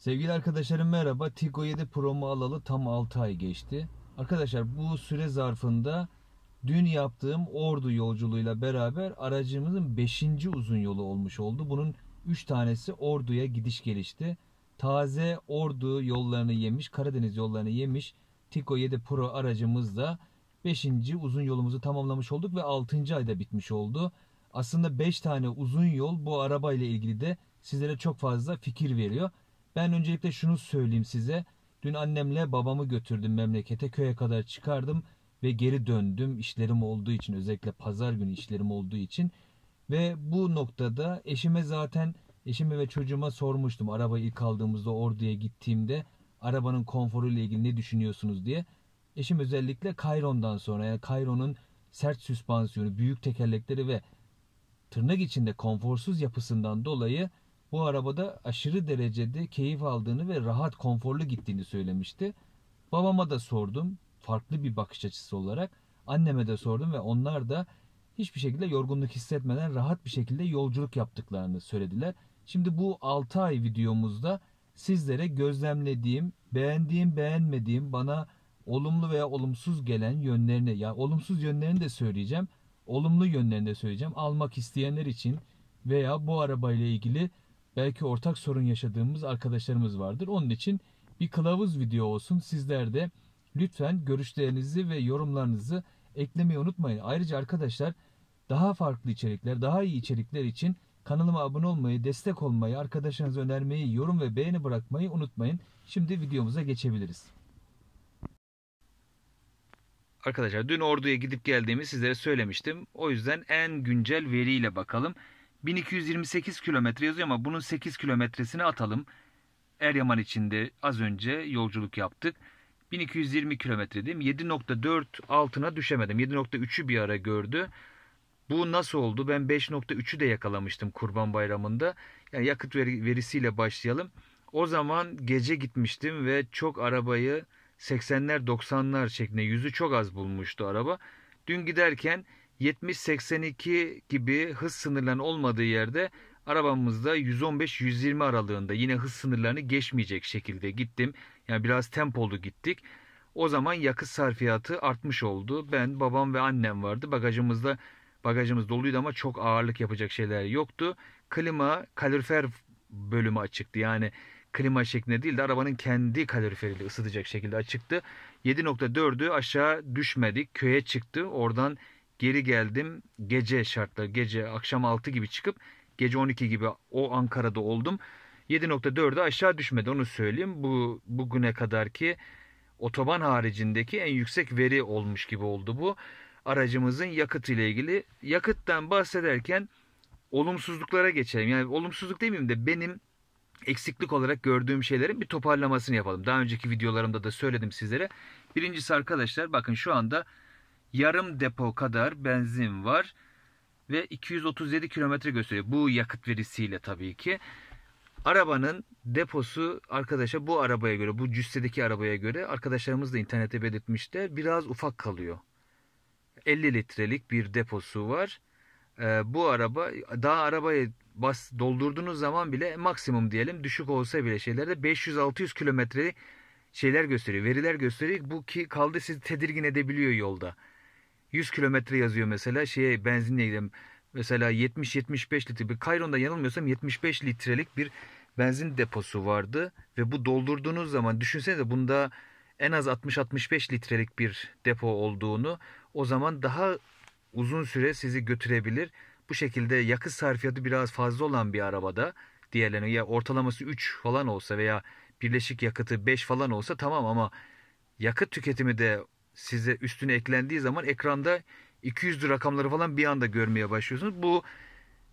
Sevgili arkadaşlarım merhaba. Tigo 7 Pro'mu alalı tam 6 ay geçti. Arkadaşlar bu süre zarfında dün yaptığım Ordu yolculuğuyla beraber aracımızın 5. uzun yolu olmuş oldu. Bunun 3 tanesi Ordu'ya gidiş gelişti. Taze Ordu yollarını yemiş, Karadeniz yollarını yemiş Tigo 7 Pro aracımızla 5. uzun yolumuzu tamamlamış olduk ve 6. ayda bitmiş oldu. Aslında 5 tane uzun yol bu arabayla ilgili de sizlere çok fazla fikir veriyor. Ben öncelikle şunu söyleyeyim size. Dün annemle babamı götürdüm memlekete. Köye kadar çıkardım ve geri döndüm. işlerim olduğu için özellikle pazar günü işlerim olduğu için. Ve bu noktada eşime zaten eşime ve çocuğuma sormuştum. Araba ilk aldığımızda orduya gittiğimde arabanın konforu ile ilgili ne düşünüyorsunuz diye. Eşim özellikle Kayron'dan sonra yani Kayron'un sert süspansiyonu, büyük tekerlekleri ve tırnak içinde konforsuz yapısından dolayı bu arabada aşırı derecede keyif aldığını ve rahat, konforlu gittiğini söylemişti. Babama da sordum farklı bir bakış açısı olarak. Anneme de sordum ve onlar da hiçbir şekilde yorgunluk hissetmeden rahat bir şekilde yolculuk yaptıklarını söylediler. Şimdi bu 6 ay videomuzda sizlere gözlemlediğim, beğendiğim, beğenmediğim, bana olumlu veya olumsuz gelen yönlerini, ya yani olumsuz yönlerini de söyleyeceğim, olumlu yönlerini de söyleyeceğim. Almak isteyenler için veya bu arabayla ilgili belki ortak sorun yaşadığımız arkadaşlarımız vardır. Onun için bir kılavuz video olsun. Sizler de lütfen görüşlerinizi ve yorumlarınızı eklemeyi unutmayın. Ayrıca arkadaşlar daha farklı içerikler, daha iyi içerikler için kanalıma abone olmayı, destek olmayı, arkadaşlarınıza önermeyi, yorum ve beğeni bırakmayı unutmayın. Şimdi videomuza geçebiliriz. Arkadaşlar dün Ordu'ya gidip geldiğimi sizlere söylemiştim. O yüzden en güncel veriyle bakalım. 1228 kilometre yazıyor ama bunun 8 kilometresini atalım. Eryaman içinde az önce yolculuk yaptık. 1220 kilometre dedim. 7.4 altına düşemedim. 7.3'ü bir ara gördü. Bu nasıl oldu? Ben 5.3'ü de yakalamıştım Kurban Bayramı'nda. Yani yakıt verisiyle başlayalım. O zaman gece gitmiştim ve çok arabayı 80'ler 90'lar şeklinde yüzü çok az bulmuştu araba. Dün giderken 70-82 gibi hız sınırlarının olmadığı yerde arabamızda 115-120 aralığında yine hız sınırlarını geçmeyecek şekilde gittim. Yani biraz tempolu gittik. O zaman yakıt sarfiyatı artmış oldu. Ben, babam ve annem vardı. Bagajımızda bagajımız doluydu ama çok ağırlık yapacak şeyler yoktu. Klima, kalorifer bölümü açıktı. Yani klima şeklinde değil de arabanın kendi kaloriferiyle ısıtacak şekilde açıktı. 7.4'ü aşağı düşmedik. Köye çıktı. Oradan geri geldim. Gece şartlar gece akşam 6 gibi çıkıp gece 12 gibi o Ankara'da oldum. 7.4'e aşağı düşmedi onu söyleyeyim. Bu bugüne kadar ki otoban haricindeki en yüksek veri olmuş gibi oldu bu. Aracımızın yakıt ile ilgili. Yakıttan bahsederken olumsuzluklara geçelim. Yani olumsuzluk demeyeyim de benim eksiklik olarak gördüğüm şeylerin bir toparlamasını yapalım. Daha önceki videolarımda da söyledim sizlere. Birincisi arkadaşlar bakın şu anda yarım depo kadar benzin var ve 237 kilometre gösteriyor. Bu yakıt verisiyle tabii ki. Arabanın deposu arkadaşa bu arabaya göre, bu cüssedeki arabaya göre arkadaşlarımız da internete belirtmişler. Biraz ufak kalıyor. 50 litrelik bir deposu var. Ee, bu araba daha arabayı bas doldurduğunuz zaman bile maksimum diyelim düşük olsa bile şeylerde 500-600 kilometre şeyler gösteriyor, veriler gösteriyor. Bu ki kaldı sizi tedirgin edebiliyor yolda. 100 kilometre yazıyor mesela şeye benzinle gidelim. Mesela 70-75 litre bir Kayron'da yanılmıyorsam 75 litrelik bir benzin deposu vardı ve bu doldurduğunuz zaman düşünsenize bunda en az 60-65 litrelik bir depo olduğunu o zaman daha uzun süre sizi götürebilir. Bu şekilde yakıt sarfiyatı biraz fazla olan bir arabada diğerlerine ya ortalaması 3 falan olsa veya birleşik yakıtı 5 falan olsa tamam ama yakıt tüketimi de size üstüne eklendiği zaman ekranda 200'lü rakamları falan bir anda görmeye başlıyorsunuz. Bu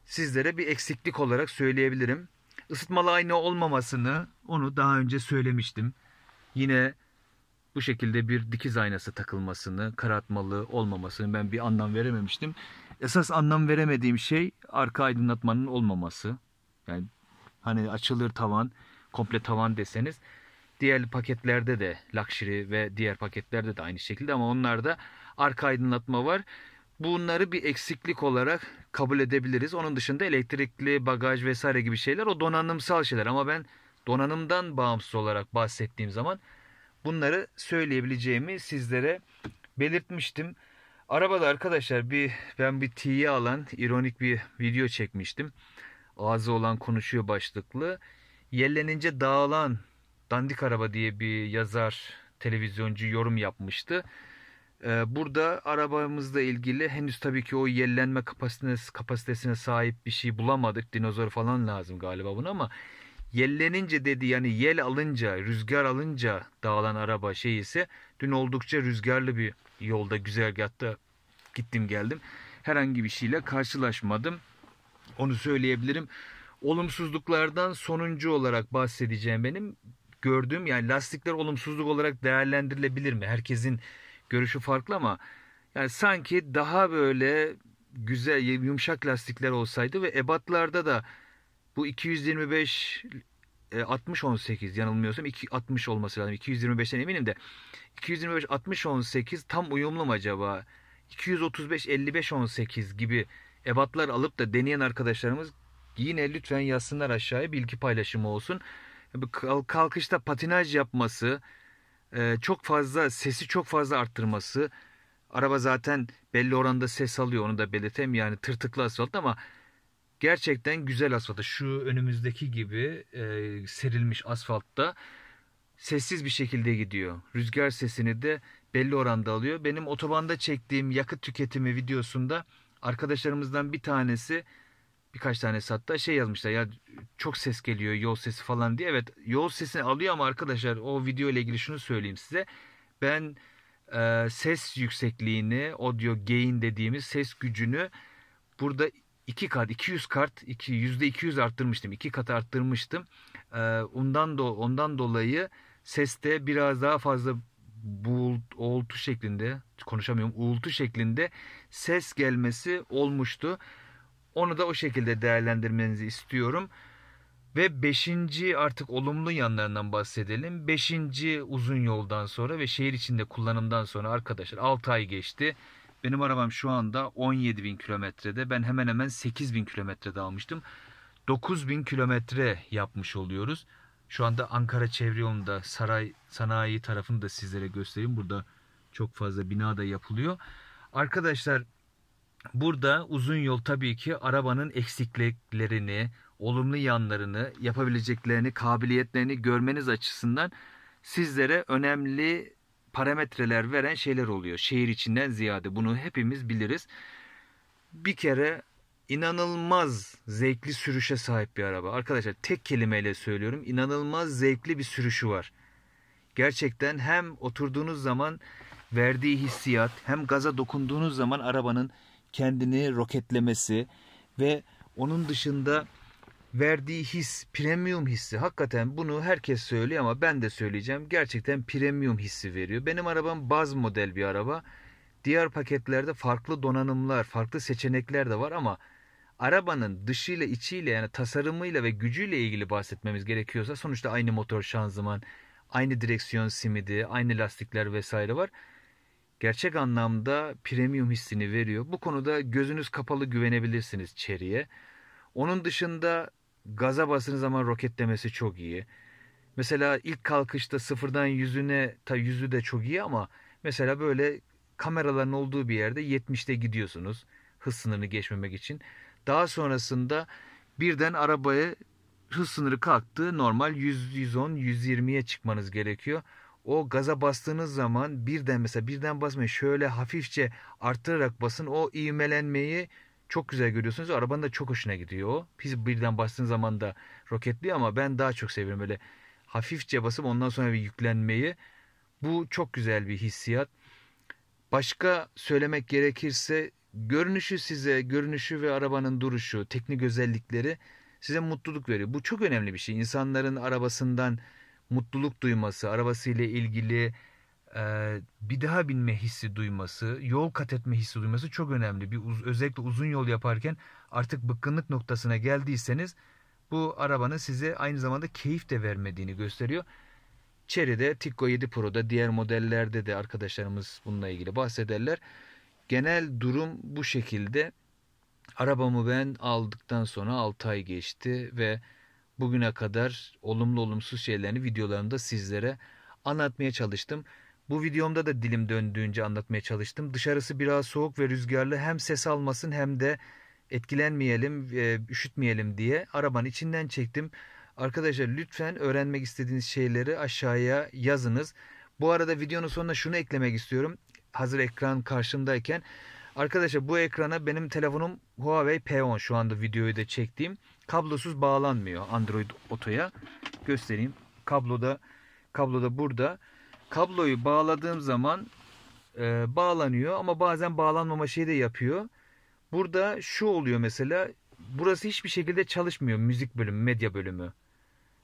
sizlere bir eksiklik olarak söyleyebilirim. Isıtmalı ayna olmamasını onu daha önce söylemiştim. Yine bu şekilde bir dikiz aynası takılmasını, karartmalı olmamasını ben bir anlam verememiştim. Esas anlam veremediğim şey arka aydınlatmanın olmaması. Yani hani açılır tavan, komple tavan deseniz Diğer paketlerde de Luxury ve diğer paketlerde de aynı şekilde ama onlarda arka aydınlatma var. Bunları bir eksiklik olarak kabul edebiliriz. Onun dışında elektrikli bagaj vesaire gibi şeyler o donanımsal şeyler ama ben donanımdan bağımsız olarak bahsettiğim zaman bunları söyleyebileceğimi sizlere belirtmiştim. Arabada arkadaşlar bir ben bir T'yi alan ironik bir video çekmiştim. Ağzı olan konuşuyor başlıklı. Yellenince dağılan Dandik Araba diye bir yazar, televizyoncu yorum yapmıştı. Ee, burada arabamızla ilgili henüz tabii ki o yellenme kapasitesine, sahip bir şey bulamadık. Dinozor falan lazım galiba buna ama yellenince dedi yani yel alınca, rüzgar alınca dağılan araba şey ise dün oldukça rüzgarlı bir yolda güzergahta gittim geldim. Herhangi bir şeyle karşılaşmadım. Onu söyleyebilirim. Olumsuzluklardan sonuncu olarak bahsedeceğim benim gördüğüm yani lastikler olumsuzluk olarak değerlendirilebilir mi? Herkesin görüşü farklı ama yani sanki daha böyle güzel yumuşak lastikler olsaydı ve ebatlarda da bu 225 60 18 yanılmıyorsam 2 60 olması lazım. 225'ten eminim de 225 60 18 tam uyumlu mu acaba? 235 55 18 gibi ebatlar alıp da deneyen arkadaşlarımız yine lütfen yazsınlar aşağıya bilgi paylaşımı olsun kalkışta patinaj yapması, e, çok fazla sesi çok fazla arttırması. Araba zaten belli oranda ses alıyor onu da belirtem Yani tırtıklı asfalt ama gerçekten güzel asfaltta. Şu önümüzdeki gibi e, serilmiş asfaltta sessiz bir şekilde gidiyor. Rüzgar sesini de belli oranda alıyor. Benim otobanda çektiğim yakıt tüketimi videosunda arkadaşlarımızdan bir tanesi birkaç tane hatta şey yazmışlar ya çok ses geliyor yol sesi falan diye. Evet yol sesini alıyor ama arkadaşlar o video ile ilgili şunu söyleyeyim size. Ben e, ses yüksekliğini audio gain dediğimiz ses gücünü burada 2 kat 200 kart 2 %200 arttırmıştım. 2 kat arttırmıştım. E, ondan do ondan dolayı seste biraz daha fazla buğult, uğultu şeklinde konuşamıyorum uğultu şeklinde ses gelmesi olmuştu. Onu da o şekilde değerlendirmenizi istiyorum. Ve beşinci artık olumlu yanlarından bahsedelim. Beşinci uzun yoldan sonra ve şehir içinde kullanımdan sonra arkadaşlar 6 ay geçti. Benim arabam şu anda 17 bin kilometrede. Ben hemen hemen 8 bin kilometrede almıştım. 9 bin kilometre yapmış oluyoruz. Şu anda Ankara çevre yolunda saray sanayi tarafını da sizlere göstereyim. Burada çok fazla bina da yapılıyor. Arkadaşlar Burada uzun yol tabii ki arabanın eksikliklerini, olumlu yanlarını, yapabileceklerini, kabiliyetlerini görmeniz açısından sizlere önemli parametreler veren şeyler oluyor. Şehir içinden ziyade bunu hepimiz biliriz. Bir kere inanılmaz zevkli sürüşe sahip bir araba. Arkadaşlar tek kelimeyle söylüyorum. inanılmaz zevkli bir sürüşü var. Gerçekten hem oturduğunuz zaman verdiği hissiyat hem gaza dokunduğunuz zaman arabanın kendini roketlemesi ve onun dışında verdiği his, premium hissi. Hakikaten bunu herkes söylüyor ama ben de söyleyeceğim. Gerçekten premium hissi veriyor. Benim arabam baz model bir araba. Diğer paketlerde farklı donanımlar, farklı seçenekler de var ama arabanın dışıyla, içiyle yani tasarımıyla ve gücüyle ilgili bahsetmemiz gerekiyorsa sonuçta aynı motor şanzıman, aynı direksiyon simidi, aynı lastikler vesaire var gerçek anlamda premium hissini veriyor. Bu konuda gözünüz kapalı güvenebilirsiniz Cherry'e. Onun dışında gaza bastığınız zaman roketlemesi çok iyi. Mesela ilk kalkışta sıfırdan yüzüne ta yüzü de çok iyi ama mesela böyle kameraların olduğu bir yerde 70'te gidiyorsunuz hız sınırını geçmemek için. Daha sonrasında birden arabaya hız sınırı kalktı normal 100, 110, 120'ye çıkmanız gerekiyor. O gaza bastığınız zaman birden mesela birden basmayın. Şöyle hafifçe arttırarak basın. O ivmelenmeyi çok güzel görüyorsunuz. Arabanın da çok hoşuna gidiyor o. Biz birden bastığın zaman da roketli ama ben daha çok seviyorum böyle hafifçe basıp ondan sonra bir yüklenmeyi. Bu çok güzel bir hissiyat. Başka söylemek gerekirse görünüşü size, görünüşü ve arabanın duruşu, teknik özellikleri size mutluluk veriyor. Bu çok önemli bir şey. İnsanların arabasından mutluluk duyması, arabasıyla ilgili e, bir daha binme hissi duyması, yol kat etme hissi duyması çok önemli. Bir uz, özellikle uzun yol yaparken artık bıkkınlık noktasına geldiyseniz bu arabanın size aynı zamanda keyif de vermediğini gösteriyor. Cherry'de, Ticco 7 Pro'da, diğer modellerde de arkadaşlarımız bununla ilgili bahsederler. Genel durum bu şekilde. Arabamı ben aldıktan sonra 6 ay geçti ve bugüne kadar olumlu olumsuz şeylerini videolarımda sizlere anlatmaya çalıştım. Bu videomda da dilim döndüğünce anlatmaya çalıştım. Dışarısı biraz soğuk ve rüzgarlı hem ses almasın hem de etkilenmeyelim, e, üşütmeyelim diye arabanın içinden çektim. Arkadaşlar lütfen öğrenmek istediğiniz şeyleri aşağıya yazınız. Bu arada videonun sonuna şunu eklemek istiyorum. Hazır ekran karşımdayken Arkadaşlar bu ekrana benim telefonum Huawei P10 şu anda videoyu da çektiğim. Kablosuz bağlanmıyor Android otoya Göstereyim. Kabloda kabloda burada. Kabloyu bağladığım zaman e, bağlanıyor ama bazen bağlanmama şeyi de yapıyor. Burada şu oluyor mesela. Burası hiçbir şekilde çalışmıyor müzik bölümü, medya bölümü.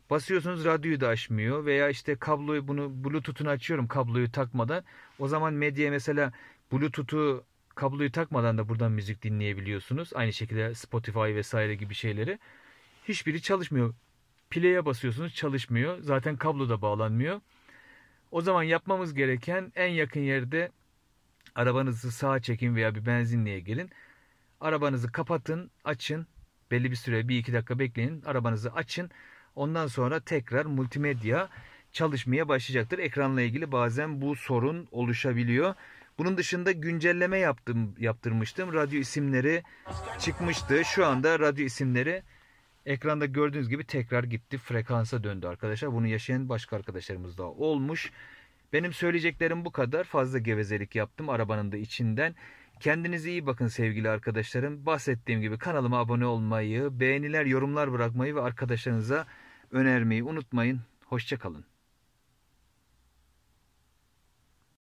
Basıyorsunuz radyoyu da açmıyor veya işte kabloyu bunu Bluetooth'unu açıyorum kabloyu takmadan. O zaman medya mesela Bluetooth'u kabloyu takmadan da buradan müzik dinleyebiliyorsunuz. Aynı şekilde Spotify vesaire gibi şeyleri. Hiçbiri çalışmıyor. Play'e basıyorsunuz çalışmıyor. Zaten kablo da bağlanmıyor. O zaman yapmamız gereken en yakın yerde arabanızı sağa çekin veya bir benzinliğe gelin. Arabanızı kapatın, açın. Belli bir süre, bir iki dakika bekleyin. Arabanızı açın. Ondan sonra tekrar multimedya çalışmaya başlayacaktır. Ekranla ilgili bazen bu sorun oluşabiliyor. Bunun dışında güncelleme yaptım, yaptırmıştım. Radyo isimleri çıkmıştı. Şu anda radyo isimleri ekranda gördüğünüz gibi tekrar gitti. Frekansa döndü arkadaşlar. Bunu yaşayan başka arkadaşlarımız da olmuş. Benim söyleyeceklerim bu kadar. Fazla gevezelik yaptım arabanın da içinden. Kendinize iyi bakın sevgili arkadaşlarım. Bahsettiğim gibi kanalıma abone olmayı, beğeniler, yorumlar bırakmayı ve arkadaşlarınıza önermeyi unutmayın. Hoşçakalın.